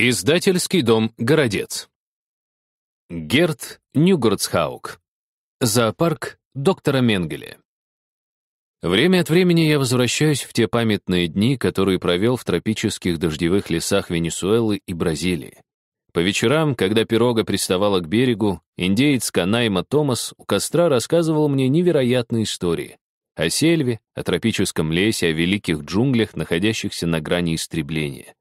Издательский дом «Городец». Герт Нюгорцхаук. Зоопарк доктора Менгеле. Время от времени я возвращаюсь в те памятные дни, которые провел в тропических дождевых лесах Венесуэлы и Бразилии. По вечерам, когда пирога приставала к берегу, индеец Канайма Томас у костра рассказывал мне невероятные истории. О сельве, о тропическом лесе, о великих джунглях, находящихся на грани истребления.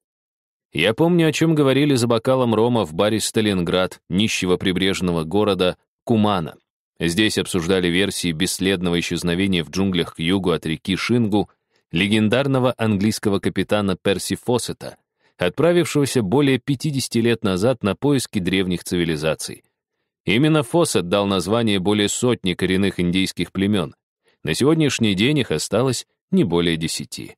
Я помню, о чем говорили за бокалом рома в баре «Сталинград» нищего прибрежного города Кумана. Здесь обсуждали версии бесследного исчезновения в джунглях к югу от реки Шингу легендарного английского капитана Перси Фоссета, отправившегося более 50 лет назад на поиски древних цивилизаций. Именно Фоссет дал название более сотни коренных индейских племен. На сегодняшний день их осталось не более десяти.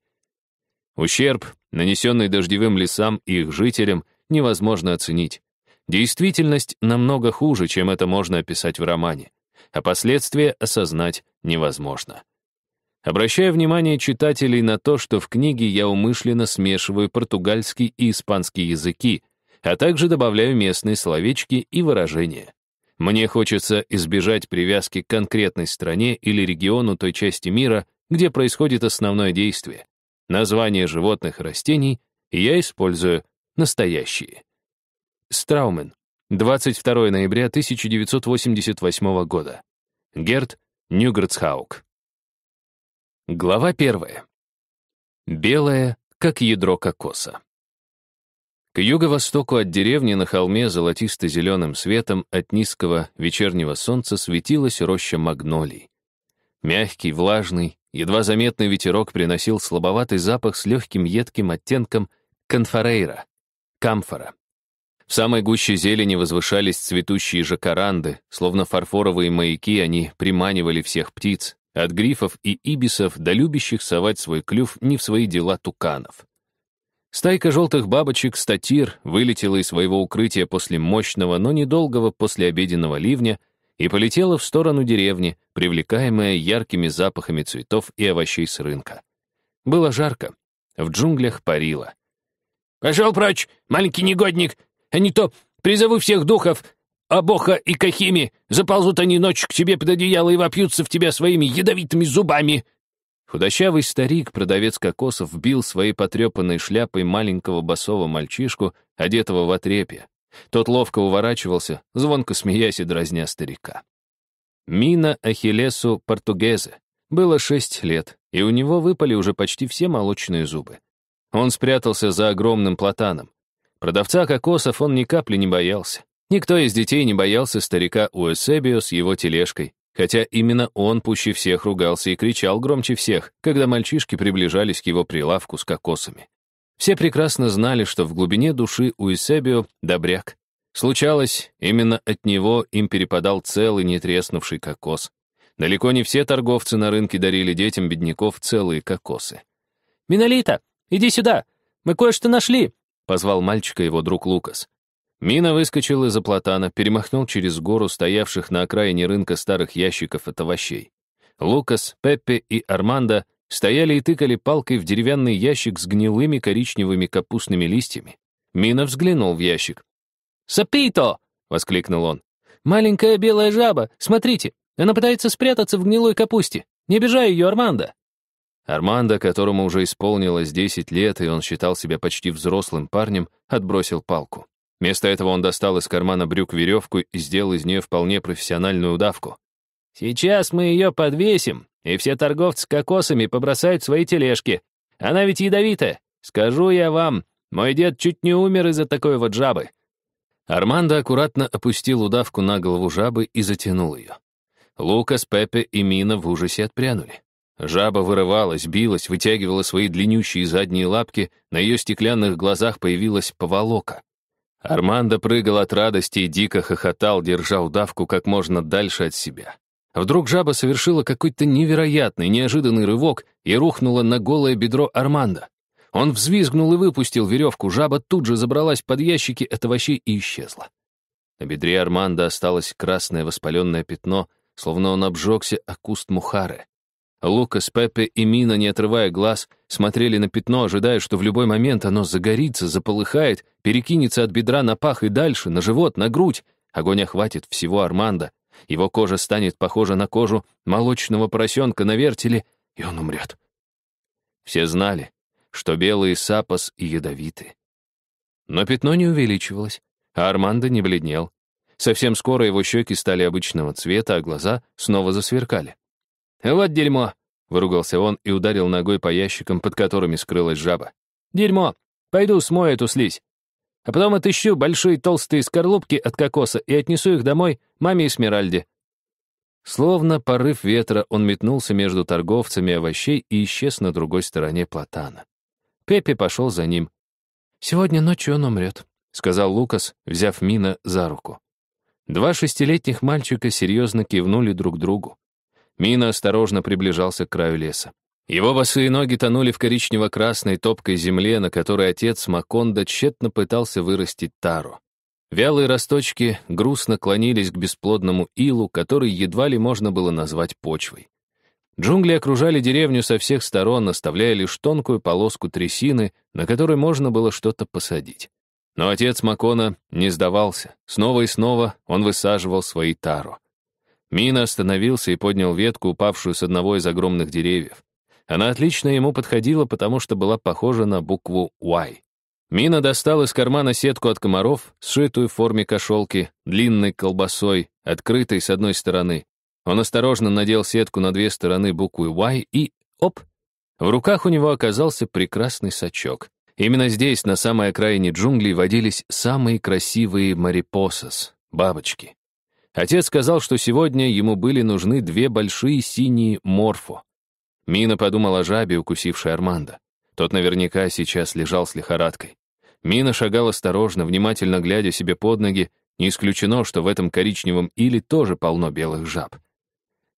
Ущерб, нанесенный дождевым лесам и их жителям, невозможно оценить. Действительность намного хуже, чем это можно описать в романе, а последствия осознать невозможно. Обращаю внимание читателей на то, что в книге я умышленно смешиваю португальский и испанский языки, а также добавляю местные словечки и выражения. Мне хочется избежать привязки к конкретной стране или региону той части мира, где происходит основное действие, Названия животных и растений я использую настоящие. Страумен. 22 ноября 1988 года. Герт Нюгерцхаук. Глава первая. Белое, как ядро кокоса. К юго-востоку от деревни на холме золотисто-зеленым светом от низкого вечернего солнца светилась роща магнолий. Мягкий, влажный, едва заметный ветерок приносил слабоватый запах с легким едким оттенком конфорейра, камфора. В самой гуще зелени возвышались цветущие жакаранды, словно фарфоровые маяки они приманивали всех птиц, от грифов и ибисов до любящих совать свой клюв не в свои дела туканов. Стайка желтых бабочек статир вылетела из своего укрытия после мощного, но недолгого послеобеденного ливня и полетела в сторону деревни, привлекаемая яркими запахами цветов и овощей с рынка. Было жарко. В джунглях парило. «Пошел прочь, маленький негодник! А не то призову всех духов, Абоха и Кахими! Заползут они ночью к тебе под одеяло и вопьются в тебя своими ядовитыми зубами!» Худощавый старик, продавец кокосов, бил своей потрепанной шляпой маленького босого мальчишку, одетого в отрепье, тот ловко уворачивался, звонко смеясь и дразня старика. Мина Ахиллесу Португезе было шесть лет, и у него выпали уже почти все молочные зубы. Он спрятался за огромным платаном. Продавца кокосов он ни капли не боялся. Никто из детей не боялся старика Уэсебио с его тележкой, хотя именно он пуще всех ругался и кричал громче всех, когда мальчишки приближались к его прилавку с кокосами. Все прекрасно знали, что в глубине души у Эсебио добряк. Случалось, именно от него им перепадал целый нетреснувший кокос. Далеко не все торговцы на рынке дарили детям бедняков целые кокосы. «Минолита, иди сюда! Мы кое-что нашли!» — позвал мальчика его друг Лукас. Мина выскочил из-за платана, перемахнул через гору стоявших на окраине рынка старых ящиков от овощей. Лукас, Пеппи и Армандо Стояли и тыкали палкой в деревянный ящик с гнилыми коричневыми капустными листьями. Мина взглянул в ящик. «Сапито!» — воскликнул он. «Маленькая белая жаба! Смотрите! Она пытается спрятаться в гнилой капусте! Не бежай ее, Армандо!» Армандо, которому уже исполнилось 10 лет, и он считал себя почти взрослым парнем, отбросил палку. Вместо этого он достал из кармана брюк веревку и сделал из нее вполне профессиональную удавку. «Сейчас мы ее подвесим, и все торговцы кокосами побросают свои тележки. Она ведь ядовита. Скажу я вам, мой дед чуть не умер из-за такой вот жабы». Армандо аккуратно опустил удавку на голову жабы и затянул ее. Лукас, Пепе и Мина в ужасе отпрянули. Жаба вырывалась, билась, вытягивала свои длиннющие задние лапки, на ее стеклянных глазах появилась поволока. Армандо прыгал от радости и дико хохотал, держа удавку как можно дальше от себя. Вдруг жаба совершила какой-то невероятный, неожиданный рывок и рухнула на голое бедро Армандо. Он взвизгнул и выпустил веревку, жаба тут же забралась под ящики от овощей и исчезла. На бедре Армандо осталось красное воспаленное пятно, словно он обжегся о куст мухары. Лукас, Пепе и Мина, не отрывая глаз, смотрели на пятно, ожидая, что в любой момент оно загорится, заполыхает, перекинется от бедра на пах и дальше, на живот, на грудь. Огонь охватит всего Арманда, его кожа станет похожа на кожу молочного поросенка на вертеле, и он умрет. Все знали, что белые сапос и ядовиты. Но пятно не увеличивалось, а Армандо не бледнел. Совсем скоро его щеки стали обычного цвета, а глаза снова засверкали. «Вот дерьмо!» — выругался он и ударил ногой по ящикам, под которыми скрылась жаба. «Дерьмо! Пойду смою эту слизь!» А потом отыщу большие толстые скорлупки от кокоса и отнесу их домой маме Эсмеральде». Словно порыв ветра, он метнулся между торговцами овощей и исчез на другой стороне платана. Пеппи пошел за ним. «Сегодня ночью он умрет», — сказал Лукас, взяв Мина за руку. Два шестилетних мальчика серьезно кивнули друг другу. Мина осторожно приближался к краю леса. Его босые ноги тонули в коричнево-красной топкой земле, на которой отец Маконда тщетно пытался вырастить тару. Вялые росточки грустно клонились к бесплодному илу, который едва ли можно было назвать почвой. Джунгли окружали деревню со всех сторон, оставляя лишь тонкую полоску трясины, на которой можно было что-то посадить. Но отец Макона не сдавался. Снова и снова он высаживал свои тару. Мина остановился и поднял ветку, упавшую с одного из огромных деревьев. Она отлично ему подходила, потому что была похожа на букву «Y». Мина достал из кармана сетку от комаров, сшитую в форме кошелки, длинной колбасой, открытой с одной стороны. Он осторожно надел сетку на две стороны буквы «Y» и оп! В руках у него оказался прекрасный сачок. Именно здесь, на самой окраине джунглей, водились самые красивые марипосос — бабочки. Отец сказал, что сегодня ему были нужны две большие синие морфо. Мина подумал о жабе, укусившей Армандо. Тот наверняка сейчас лежал с лихорадкой. Мина шагал осторожно, внимательно глядя себе под ноги. Не исключено, что в этом коричневом или тоже полно белых жаб.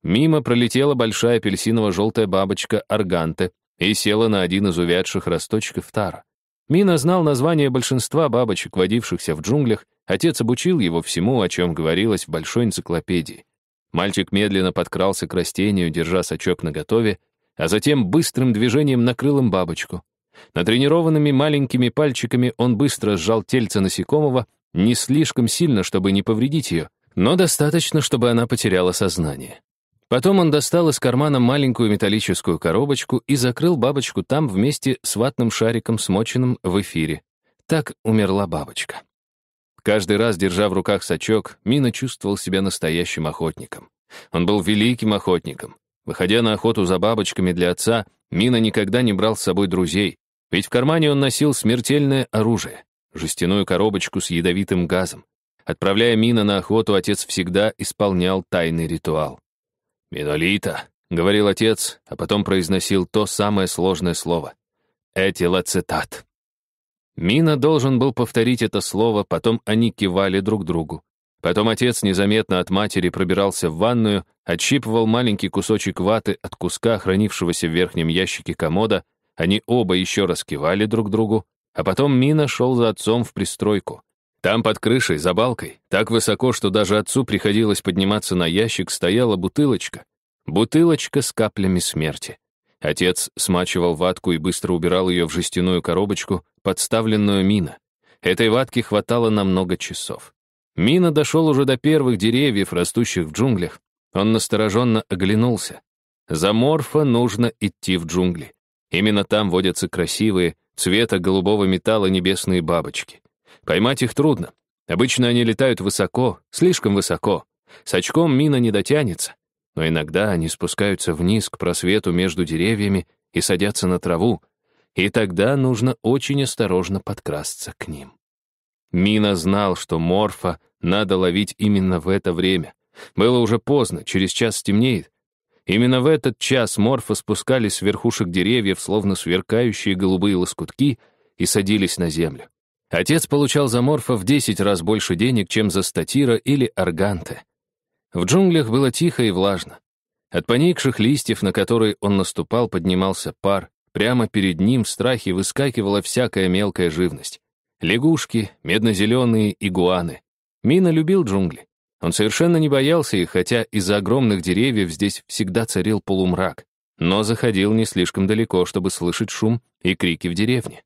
Мимо пролетела большая апельсиново-желтая бабочка Арганте и села на один из увядших росточков тара. Мина знал название большинства бабочек, водившихся в джунглях, отец обучил его всему, о чем говорилось в большой энциклопедии. Мальчик медленно подкрался к растению, держа сачок наготове, а затем быстрым движением накрыл им бабочку. Натренированными маленькими пальчиками он быстро сжал тельце насекомого, не слишком сильно, чтобы не повредить ее, но достаточно, чтобы она потеряла сознание. Потом он достал из кармана маленькую металлическую коробочку и закрыл бабочку там вместе с ватным шариком, смоченным в эфире. Так умерла бабочка. Каждый раз, держа в руках сачок, Мина чувствовал себя настоящим охотником. Он был великим охотником. Выходя на охоту за бабочками для отца, Мина никогда не брал с собой друзей, ведь в кармане он носил смертельное оружие — жестяную коробочку с ядовитым газом. Отправляя Мина на охоту, отец всегда исполнял тайный ритуал. «Минолита», — говорил отец, а потом произносил то самое сложное слово. «Этилацетат». Мина должен был повторить это слово, потом они кивали друг другу. Потом отец незаметно от матери пробирался в ванную, отщипывал маленький кусочек ваты от куска, хранившегося в верхнем ящике комода. Они оба еще раз кивали друг другу, а потом Мина шел за отцом в пристройку. Там под крышей, за балкой, так высоко, что даже отцу приходилось подниматься на ящик, стояла бутылочка. Бутылочка с каплями смерти. Отец смачивал ватку и быстро убирал ее в жестяную коробочку, подставленную мина. Этой ватки хватало на много часов. Мина дошел уже до первых деревьев, растущих в джунглях. Он настороженно оглянулся. За морфа нужно идти в джунгли. Именно там водятся красивые, цвета голубого металла небесные бабочки. Поймать их трудно. Обычно они летают высоко, слишком высоко. С очком мина не дотянется. Но иногда они спускаются вниз к просвету между деревьями и садятся на траву. И тогда нужно очень осторожно подкрасться к ним. Мина знал, что Морфа надо ловить именно в это время. Было уже поздно, через час стемнеет. Именно в этот час Морфа спускались с верхушек деревьев, словно сверкающие голубые лоскутки, и садились на землю. Отец получал за Морфа в 10 раз больше денег, чем за Статира или Арганте. В джунглях было тихо и влажно. От поникших листьев, на которые он наступал, поднимался пар. Прямо перед ним в страхе выскакивала всякая мелкая живность лягушки, медно-зеленые игуаны. Мина любил джунгли. Он совершенно не боялся их, хотя из-за огромных деревьев здесь всегда царил полумрак, но заходил не слишком далеко, чтобы слышать шум и крики в деревне.